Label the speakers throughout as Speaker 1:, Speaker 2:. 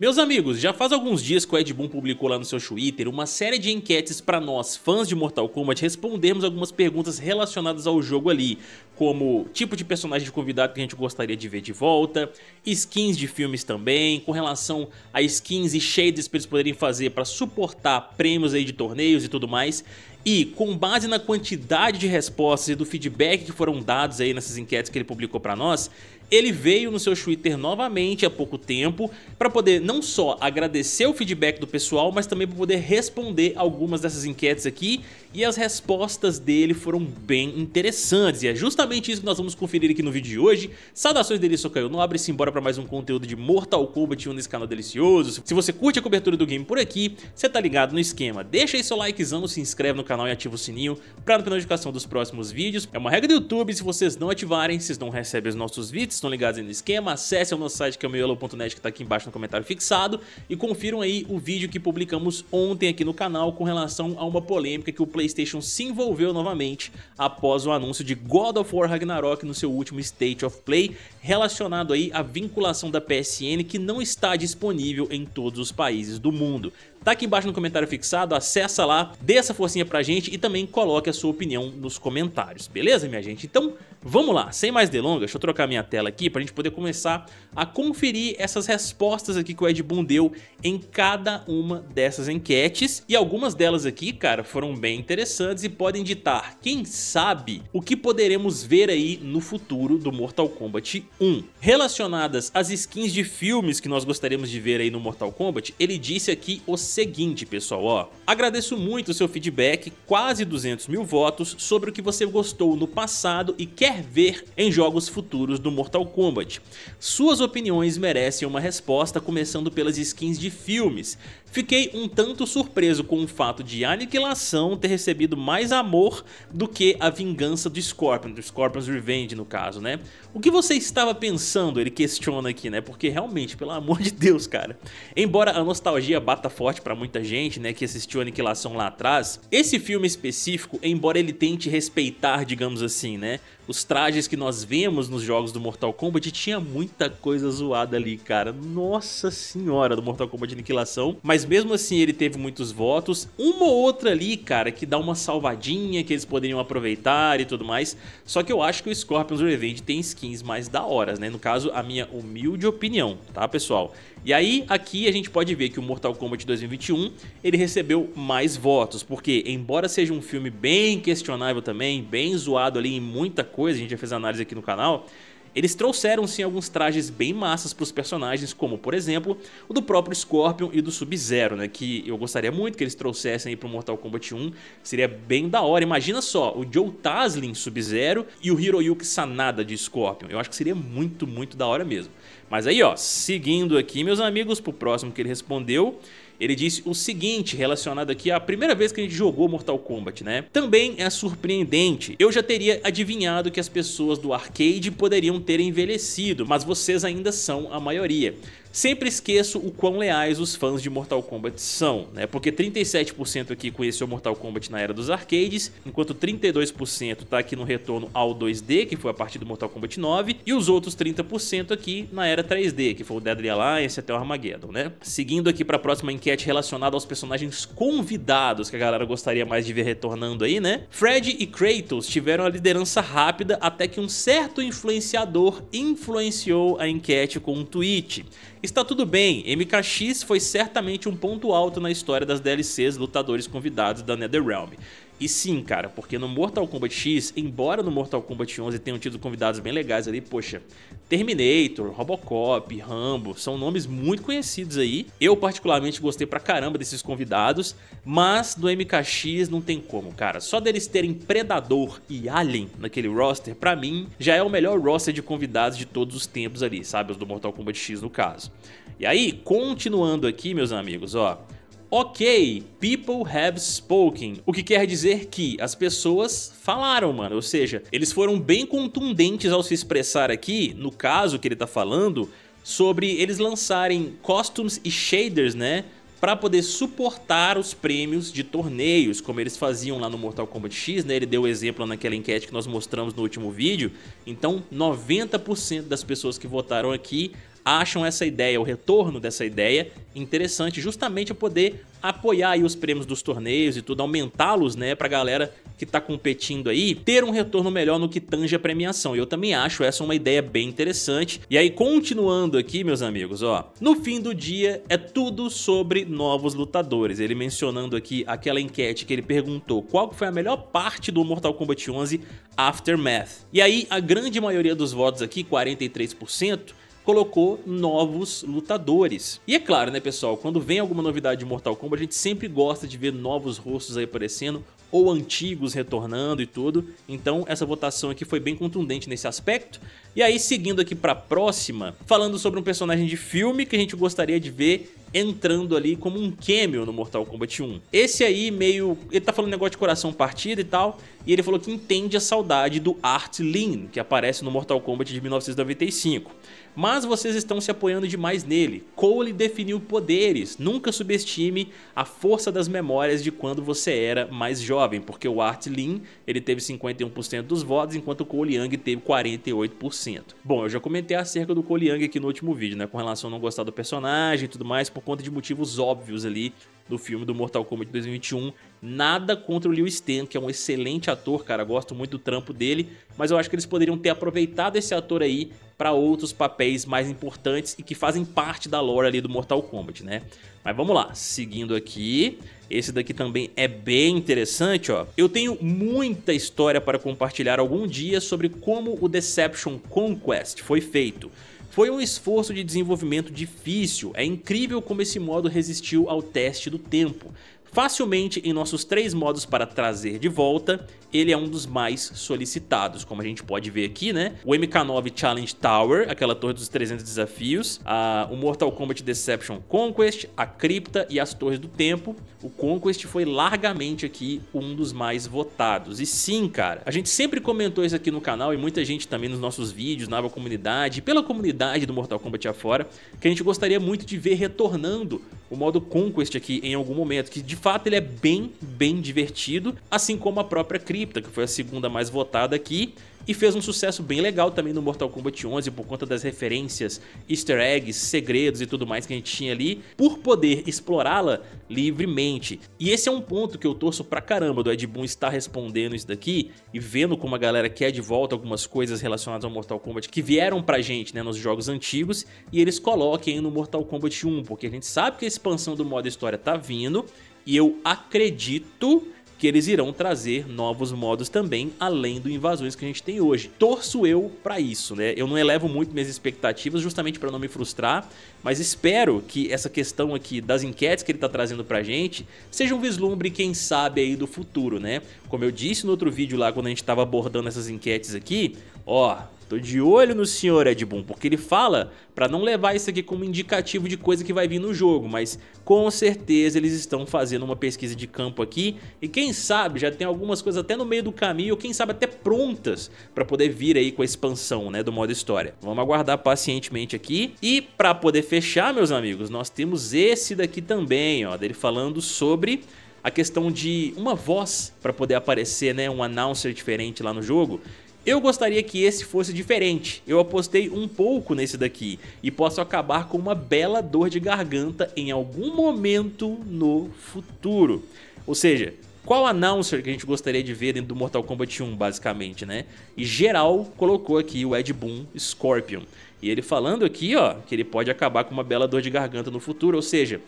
Speaker 1: Meus amigos, já faz alguns dias que o Ed Boon publicou lá no seu Twitter uma série de enquetes para nós, fãs de Mortal Kombat, respondermos algumas perguntas relacionadas ao jogo ali, como tipo de personagem de convidado que a gente gostaria de ver de volta, skins de filmes também, com relação a skins e shaders para eles poderem fazer para suportar prêmios aí de torneios e tudo mais. E com base na quantidade de respostas e do feedback que foram dados aí nessas enquetes que ele publicou para nós, ele veio no seu Twitter novamente há pouco tempo para poder não só agradecer o feedback do pessoal, mas também para poder responder algumas dessas enquetes aqui e as respostas dele foram bem interessantes e é justamente isso que nós vamos conferir aqui no vídeo de hoje. Saudações dele, sou Caio Nobre, simbora para mais um conteúdo de Mortal Kombat 1 nesse canal delicioso. Se você curte a cobertura do game por aqui, você tá ligado no esquema, deixa aí seu likezão, se inscreve no canal e ativa o sininho para não perder notificação dos próximos vídeos. É uma regra do YouTube, se vocês não ativarem, vocês não recebem os nossos vídeos, estão ligados aí no esquema. Acesse o nosso site que é o meuelo.net que tá aqui embaixo no comentário fixado e confiram aí o vídeo que publicamos ontem aqui no canal com relação a uma polêmica que o PlayStation se envolveu novamente após o anúncio de God of War Ragnarok no seu último State of Play, relacionado aí à vinculação da PSN que não está disponível em todos os países do mundo tá aqui embaixo no comentário fixado, acessa lá, dê essa forcinha pra gente e também coloque a sua opinião nos comentários, beleza minha gente? Então Vamos lá, sem mais delongas, deixa eu trocar minha tela aqui para a gente poder começar a conferir essas respostas aqui que o Ed Boon deu em cada uma dessas enquetes. E algumas delas aqui, cara, foram bem interessantes e podem ditar, quem sabe, o que poderemos ver aí no futuro do Mortal Kombat 1. Relacionadas às skins de filmes que nós gostaríamos de ver aí no Mortal Kombat, ele disse aqui o seguinte, pessoal, ó. Agradeço muito o seu feedback, quase 200 mil votos, sobre o que você gostou no passado e quer quer ver em jogos futuros do Mortal Kombat. Suas opiniões merecem uma resposta, começando pelas skins de filmes. Fiquei um tanto surpreso com o fato de Aniquilação ter recebido mais amor do que a vingança do Scorpion, do Scorpion's Revenge no caso, né? O que você estava pensando? Ele questiona aqui, né? Porque realmente, pelo amor de Deus, cara. Embora a nostalgia bata forte para muita gente, né, que assistiu Aniquilação lá atrás, esse filme específico, embora ele tente respeitar, digamos assim, né, os trajes que nós vemos nos jogos do Mortal Kombat, tinha muita coisa zoada ali, cara. Nossa senhora, do Mortal Kombat de Aniquilação. Mas mesmo assim, ele teve muitos votos. Uma ou outra ali, cara, que dá uma salvadinha, que eles poderiam aproveitar e tudo mais. Só que eu acho que o Scorpions Revenge tem skins mais da hora, né? No caso, a minha humilde opinião, tá, pessoal? E aí, aqui a gente pode ver que o Mortal Kombat 2021, ele recebeu mais votos, porque embora seja um filme bem questionável também, bem zoado ali em muita coisa, a gente já fez análise aqui no canal, eles trouxeram sim alguns trajes bem massas para os personagens, como por exemplo o do próprio Scorpion e do Sub-Zero, né? Que eu gostaria muito que eles trouxessem para o Mortal Kombat 1, seria bem da hora. Imagina só, o Joe Taslin Sub-Zero e o Hiroyuki Sanada de Scorpion. Eu acho que seria muito, muito da hora mesmo. Mas aí ó, seguindo aqui meus amigos pro próximo que ele respondeu, ele disse o seguinte, relacionado aqui à primeira vez que a gente jogou Mortal Kombat, né? Também é surpreendente. Eu já teria adivinhado que as pessoas do arcade poderiam ter envelhecido, mas vocês ainda são a maioria. Sempre esqueço o quão leais os fãs de Mortal Kombat são, né? Porque 37% aqui conheceu Mortal Kombat na era dos arcades, enquanto 32% tá aqui no retorno ao 2D, que foi a partir do Mortal Kombat 9, e os outros 30% aqui na era 3D, que foi o Deadly Alliance até o Armageddon, né? Seguindo aqui para a próxima enquete relacionada aos personagens convidados que a galera gostaria mais de ver retornando aí, né? Fred e Kratos tiveram a liderança rápida até que um certo influenciador influenciou a enquete com um tweet. Está tudo bem, MKX foi certamente um ponto alto na história das DLCs lutadores convidados da NetherRealm. E sim, cara, porque no Mortal Kombat X, embora no Mortal Kombat 11 tenham tido convidados bem legais ali, poxa, Terminator, Robocop, Rambo, são nomes muito conhecidos aí. Eu particularmente gostei pra caramba desses convidados, mas no MKX não tem como, cara. Só deles terem Predador e Alien naquele roster, pra mim, já é o melhor roster de convidados de todos os tempos ali, sabe? Os do Mortal Kombat X no caso. E aí, continuando aqui, meus amigos, ó, Ok, people have spoken. O que quer dizer que as pessoas falaram, mano. Ou seja, eles foram bem contundentes ao se expressar aqui, no caso que ele tá falando, sobre eles lançarem costumes e shaders, né? para poder suportar os prêmios de torneios, como eles faziam lá no Mortal Kombat X, né? Ele deu o exemplo naquela enquete que nós mostramos no último vídeo. Então, 90% das pessoas que votaram aqui acham essa ideia, o retorno dessa ideia interessante, justamente a poder apoiar aí os prêmios dos torneios e tudo, aumentá-los, né, pra galera que tá competindo aí, ter um retorno melhor no que tange a premiação. E eu também acho essa uma ideia bem interessante. E aí, continuando aqui, meus amigos, ó, no fim do dia é tudo sobre novos lutadores. Ele mencionando aqui aquela enquete que ele perguntou qual foi a melhor parte do Mortal Kombat 11 Aftermath. E aí, a grande maioria dos votos aqui, 43%, colocou novos lutadores. E é claro, né, pessoal, quando vem alguma novidade de Mortal Kombat, a gente sempre gosta de ver novos rostos aí aparecendo ou antigos retornando e tudo. Então, essa votação aqui foi bem contundente nesse aspecto. E aí, seguindo aqui para a próxima, falando sobre um personagem de filme que a gente gostaria de ver entrando ali como um cameo no Mortal Kombat 1. Esse aí meio... ele tá falando negócio de coração partido e tal, e ele falou que entende a saudade do Art Lin, que aparece no Mortal Kombat de 1995 mas vocês estão se apoiando demais nele. Cole definiu poderes. Nunca subestime a força das memórias de quando você era mais jovem, porque o Art Lin ele teve 51% dos votos, enquanto o Cole Young teve 48%. Bom, eu já comentei acerca do Cole Young aqui no último vídeo, né, com relação a não gostar do personagem e tudo mais, por conta de motivos óbvios ali do filme do Mortal Kombat 2021 Nada contra o Lewis Stan, que é um excelente ator, cara, gosto muito do trampo dele, mas eu acho que eles poderiam ter aproveitado esse ator aí para outros papéis mais importantes e que fazem parte da lore ali do Mortal Kombat, né? Mas vamos lá, seguindo aqui, esse daqui também é bem interessante, ó. Eu tenho muita história para compartilhar algum dia sobre como o Deception Conquest foi feito. Foi um esforço de desenvolvimento difícil, é incrível como esse modo resistiu ao teste do tempo. Facilmente em nossos três modos para trazer de volta, ele é um dos mais solicitados, como a gente pode ver aqui, né? O MK9 Challenge Tower, aquela torre dos 300 desafios, a, o Mortal Kombat Deception Conquest, a Cripta e as Torres do Tempo. O Conquest foi largamente aqui um dos mais votados. E sim, cara, a gente sempre comentou isso aqui no canal e muita gente também nos nossos vídeos, na comunidade, pela comunidade do Mortal Kombat afora, que a gente gostaria muito de ver retornando o modo Conquest aqui em algum momento, que de fato ele é bem, bem divertido, assim como a própria Cripta, que foi a segunda mais votada aqui, e fez um sucesso bem legal também no Mortal Kombat 11 por conta das referências, easter eggs, segredos e tudo mais que a gente tinha ali, por poder explorá-la livremente. E esse é um ponto que eu torço pra caramba do Ed Boon estar respondendo isso daqui e vendo como a galera quer de volta algumas coisas relacionadas ao Mortal Kombat que vieram pra gente né, nos jogos antigos e eles coloquem no Mortal Kombat 1, porque a gente sabe que a expansão do modo história tá vindo e eu acredito que eles irão trazer novos modos também, além do invasões que a gente tem hoje. Torço eu para isso, né? Eu não elevo muito minhas expectativas justamente para não me frustrar, mas espero que essa questão aqui das enquetes que ele tá trazendo pra gente seja um vislumbre, quem sabe aí do futuro, né? Como eu disse no outro vídeo lá quando a gente tava abordando essas enquetes aqui, ó, Tô de olho no senhor Ed porque ele fala para não levar isso aqui como indicativo de coisa que vai vir no jogo, mas com certeza eles estão fazendo uma pesquisa de campo aqui e quem sabe já tem algumas coisas até no meio do caminho, ou quem sabe até prontas para poder vir aí com a expansão, né, do modo história. Vamos aguardar pacientemente aqui e para poder fechar, meus amigos, nós temos esse daqui também, ó, dele falando sobre a questão de uma voz para poder aparecer, né, um announcer diferente lá no jogo. Eu gostaria que esse fosse diferente, eu apostei um pouco nesse daqui e posso acabar com uma bela dor de garganta em algum momento no futuro. Ou seja, qual announcer que a gente gostaria de ver dentro do Mortal Kombat 1, basicamente, né? E geral colocou aqui o Ed Boon Scorpion. E ele falando aqui, ó, que ele pode acabar com uma bela dor de garganta no futuro, ou seja,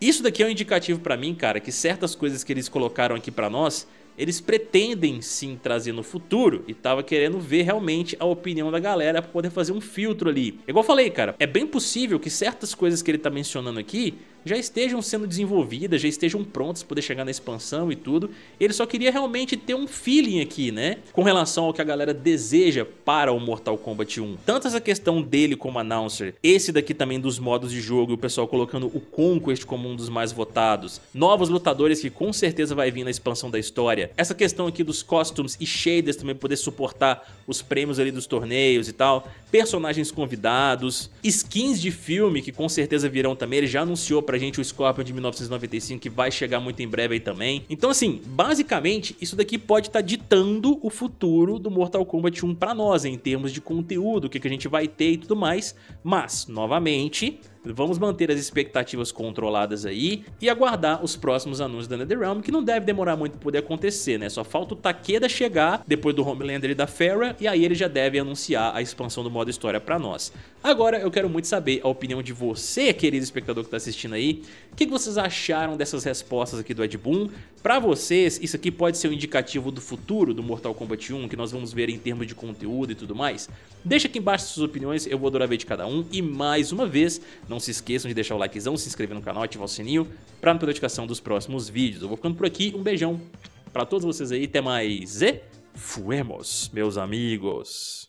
Speaker 1: isso daqui é um indicativo para mim, cara, que certas coisas que eles colocaram aqui para nós eles pretendem sim trazer no futuro e tava querendo ver realmente a opinião da galera para poder fazer um filtro ali. É igual eu falei, cara, é bem possível que certas coisas que ele tá mencionando aqui já estejam sendo desenvolvidas, já estejam prontas para poder chegar na expansão e tudo. Ele só queria realmente ter um feeling aqui, né? Com relação ao que a galera deseja para o Mortal Kombat 1. Tanto essa questão dele como announcer, esse daqui também dos modos de jogo, o pessoal colocando o Conquest como um dos mais votados, novos lutadores que com certeza vai vir na expansão da história, essa questão aqui dos costumes e shaders também poder suportar os prêmios ali dos torneios e tal, personagens convidados, skins de filme que com certeza virão também, ele já anunciou pra gente o Scorpion de 1995, que vai chegar muito em breve aí também. Então assim, basicamente, isso daqui pode estar tá ditando o futuro do Mortal Kombat 1 pra nós, em termos de conteúdo, o que, que a gente vai ter e tudo mais. Mas, novamente, Vamos manter as expectativas controladas aí e aguardar os próximos anúncios da NetherRealm, que não deve demorar muito para poder acontecer, né? Só falta o Takeda chegar depois do Homelander e da Fera e aí ele já deve anunciar a expansão do modo história para nós. Agora eu quero muito saber a opinião de você, querido espectador que está assistindo aí. O que vocês acharam dessas respostas aqui do Ed Boon? Para vocês, isso aqui pode ser um indicativo do futuro do Mortal Kombat 1, que nós vamos ver em termos de conteúdo e tudo mais? Deixa aqui embaixo suas opiniões, eu vou adorar ver de cada um. E mais uma vez, não não se esqueçam de deixar o likezão, se inscrever no canal, ativar o sininho para não perder notificação dos próximos vídeos. Eu vou ficando por aqui, um beijão para todos vocês aí, até mais e fuemos, meus amigos.